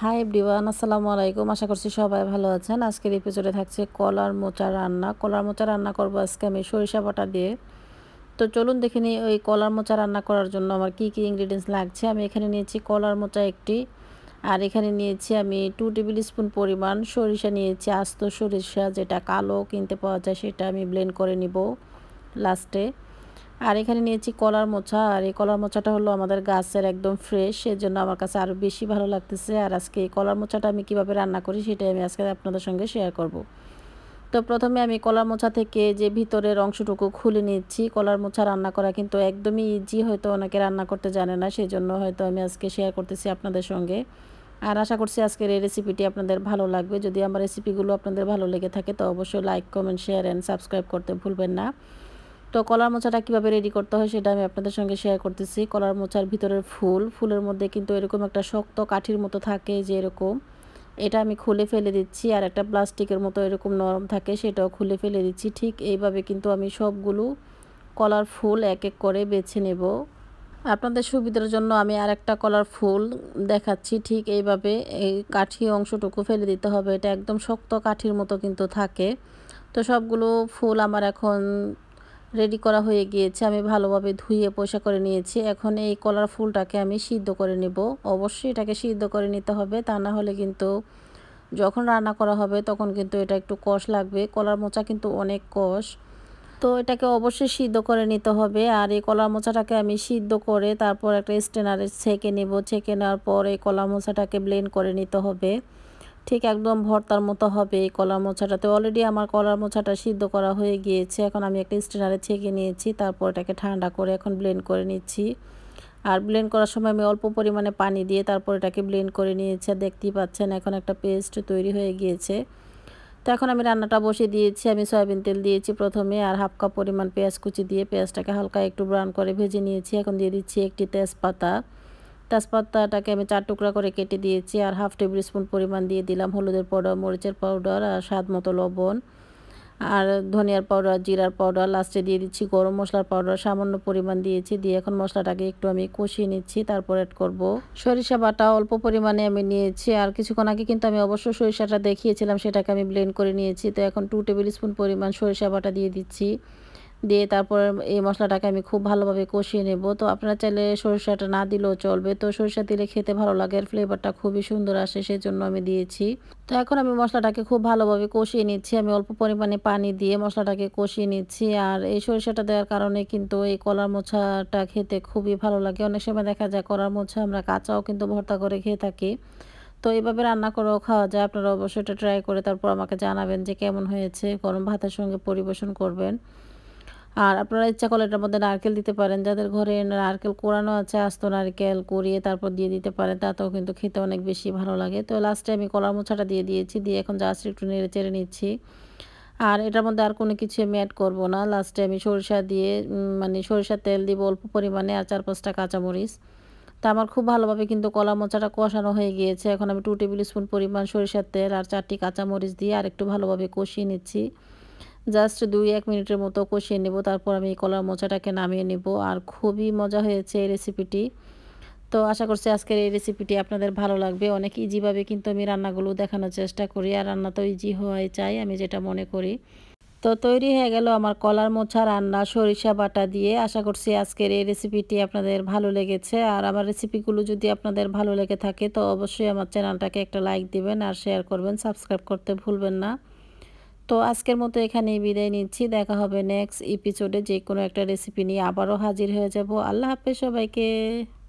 High ডিওয়ান আসসালামু আলাইকুম আশা করছি সবাই ভালো আছেন আজকের এপিসোডে থাকছে কলার মোচা রান্না কলার মোচা রান্না করবো আজকে আমি সরিষা বাটা দিয়ে তো চলুন দেখে নিই ওই কলার মোচা রান্না করার জন্য আমার কি কি ইনগ্রিডিয়েন্টস লাগছে আমি এখানে নিয়েছি কলার মোচা একটি আর এখানে নিয়েছি আমি টু টেবিল স্পুন পরিমাণ সরিষা নিয়েছি আস্ত সরিষা যেটা কালো কিনতে পাওয়া যায় সেটা আমি ব্লেন্ড করে নিব লাস্টে আর এখানে নিয়েছি কলার মোছা আর এই কলার মোছাটা হলো আমাদের গাছের একদম ফ্রেশ সেজন্য আমার কাছে আরও বেশি ভালো লাগতেছে আর আজকে এই কলার মোছাটা আমি কিভাবে রান্না করি সেটাই আমি আজকে আপনাদের সঙ্গে শেয়ার করব। তো প্রথমে আমি কলার মোছা থেকে যে ভিতরের অংশটুকু খুলে নিচ্ছি কলার মোছা রান্না করা কিন্তু একদমই ইজি হয়তো অনেকে রান্না করতে জানে না সেই জন্য হয়তো আমি আজকে শেয়ার করতেছি আপনাদের সঙ্গে আর আশা করছি আজকের এই রেসিপিটি আপনাদের ভালো লাগবে যদি আমার রেসিপিগুলো আপনাদের ভালো লেগে থাকে তো অবশ্যই like comment share and subscribe করতে ভুলবেন না তো কলার মোচাটা কীভাবে রেডি করতে হয় সেটা আমি আপনাদের সঙ্গে শেয়ার করতেছি কলার মোচার ভিতরের ফুল ফুলের মধ্যে কিন্তু এরকম একটা শক্ত কাঠির মতো থাকে যে এরকম এটা আমি খুলে ফেলে দিচ্ছি আর একটা প্লাস্টিকের মতো এরকম নরম থাকে সেটাও খুলে ফেলে দিচ্ছি ঠিক এইভাবে কিন্তু আমি সবগুলো কলার ফুল এক এক করে বেছে নেব আপনাদের সুবিধার জন্য আমি আর একটা কলার ফুল দেখাচ্ছি ঠিক এইভাবে এই কাঠি অংশটুকু ফেলে দিতে হবে এটা একদম শক্ত কাঠির মতো কিন্তু থাকে তো সবগুলো ফুল আমার এখন রেডি করা হয়ে গিয়েছে আমি ভালোভাবে ধুয়ে পোষা করে নিয়েছি এখন এই কলার ফুলটাকে আমি সিদ্ধ করে নেব অবশ্যই এটাকে সিদ্ধ করে নিতে হবে তা না হলে কিন্তু যখন রান্না করা হবে তখন কিন্তু এটা একটু কষ লাগবে কলার মোচা কিন্তু অনেক কষ তো এটাকে অবশ্যই সিদ্ধ করে নিতে হবে আর এই কলার মোচাটাকে আমি সিদ্ধ করে তারপর একটা স্টেনারে ছেঁকে নেব ছেঁকে নেওয়ার পর এই কলার মোচাটাকে ব্লেন্ড করে নিতে হবে ঠিক একদম ভর্তার মতো হবে এই কলার মোছাটাতে অলরেডি আমার কলার মোছাটা সিদ্ধ করা হয়ে গিয়েছে এখন আমি একটা স্টেনারে ছেঁকে নিয়েছি তারপর এটাকে ঠান্ডা করে এখন ব্লেন্ড করে নিচ্ছি আর ব্লেন্ড করার সময় আমি অল্প পরিমাণে পানি দিয়ে তারপর এটাকে ব্লেন্ড করে নিয়েছি আর দেখতেই পাচ্ছেন এখন একটা পেস্ট তৈরি হয়ে গিয়েছে তো এখন আমি রান্নাটা বসে দিয়েছি আমি সয়াবিন তেল দিয়েছি প্রথমে আর হাফ কাপ পরিমাণ পেঁয়াজ কুচি দিয়ে পেঁয়াজটাকে হালকা একটু ব্রাউন করে ভেজে নিয়েছি এখন দিয়ে দিচ্ছি একটি তেজপাতা তেজপাতাটাকে আমি চার টুকরা করে কেটে দিয়েছি আর হাফ টেবিল স্পুন পরিমাণ দিয়ে দিলাম হলুদের পাউডার মরিচের পাউডার আর স্বাদ মতো লবণ আর ধনিয়ার পাউডার জিরার পাউডার লাস্টে দিয়ে দিচ্ছি গরম মশলার পাউডার সামান্য পরিমাণ দিয়েছি দিয়ে এখন মশলাটাকে একটু আমি কষিয়ে নিচ্ছি তারপর অ্যাড করব সরিষা বাটা অল্প পরিমাণে আমি নিয়েছি আর কিছুক্ষণ আগে কিন্তু আমি অবশ্য সরিষাটা দেখিয়েছিলাম সেটাকে আমি ব্লেন্ড করে নিয়েছি তো এখন টু টেবিল স্পুন পরিমাণ সরিষা বাটা দিয়ে দিচ্ছি দিয়ে তারপর এই মশলাটাকে আমি খুব ভালোভাবে কষিয়ে নেব তো আপনারা চাইলে সরিষাটা না দিলেও চলবে তো সরিষা দিলে খেতে ভালো লাগে আর ফ্লেভারটা খুবই সুন্দর আসে সেজন্য আমি দিয়েছি তো এখন আমি মশলাটাকে খুব ভালোভাবে কষিয়ে নিচ্ছি আমি অল্প পরিমাণে পানি দিয়ে মশলাটাকে কষিয়ে নিচ্ছি আর এই সরিষাটা দেওয়ার কারণে কিন্তু এই কলার মোছাটা খেতে খুবই ভালো লাগে অনেক সময় দেখা যায় কলার মোছা আমরা কাঁচাও কিন্তু ভর্তা করে খেয়ে থাকি তো এইভাবে রান্না করেও খাওয়া যায় আপনারা অবশ্যই এটা ট্রাই করে তারপর আমাকে জানাবেন যে কেমন হয়েছে গরম ভাতের সঙ্গে পরিবেশন করবেন আর আপনারা ইচ্ছা করলে এটার মধ্যে নারকেল দিতে পারেন যাদের ঘরে নারকেল কোরানো আছে আস্ত নারকেল কুড়িয়ে তারপর দিয়ে দিতে পারেন তাতেও কিন্তু খেতে অনেক বেশি ভালো লাগে তো লাস্টে আমি কলার মোছাটা দিয়ে দিয়েছি দিয়ে এখন জাস্ট একটু নেড়ে চেড়ে নিচ্ছি আর এটার মধ্যে আর কোনো কিছু আমি অ্যাড করবো না লাস্টে আমি সরিষা দিয়ে মানে সরিষার তেল দিব অল্প পরিমাণে আর চার পাঁচটা কাঁচামরিচ তা আমার খুব ভালোভাবে কিন্তু কলা মোচাটা কষানো হয়ে গিয়েছে এখন আমি টু টেবিল স্পুন পরিমাণ সরিষার তেল আর চারটি কাঁচামরিচ দিয়ে আর একটু ভালোভাবে কষিয়ে নিচ্ছি জাস্ট দুই এক মিনিটের মতো কষিয়ে নেব তারপর আমি কলার মোচাটাকে নামিয়ে নেব আর খুবই মজা হয়েছে এই রেসিপিটি তো আশা করছি আজকের এই রেসিপিটি আপনাদের ভালো লাগবে অনেক ইজিভাবে কিন্তু আমি রান্নাগুলো দেখানোর চেষ্টা করি আর রান্না তো ইজি হওয়াই চাই আমি যেটা মনে করি তো তৈরি হয়ে গেল আমার কলার মোছা রান্না সরিষা বাটা দিয়ে আশা করছি আজকের এই রেসিপিটি আপনাদের ভালো লেগেছে আর আমার রেসিপিগুলো যদি আপনাদের ভালো লেগে থাকে তো অবশ্যই আমার চ্যানেলটাকে একটা লাইক দিবেন আর শেয়ার করবেন সাবস্ক্রাইব করতে ভুলবেন না তো আজকের মতো এখানেই বিদায় নিচ্ছি দেখা হবে নেক্সট এপিসোডে যে কোনো একটা রেসিপি নিয়ে আবারও হাজির হয়ে যাব আল্লাহ হাফেজ সবাইকে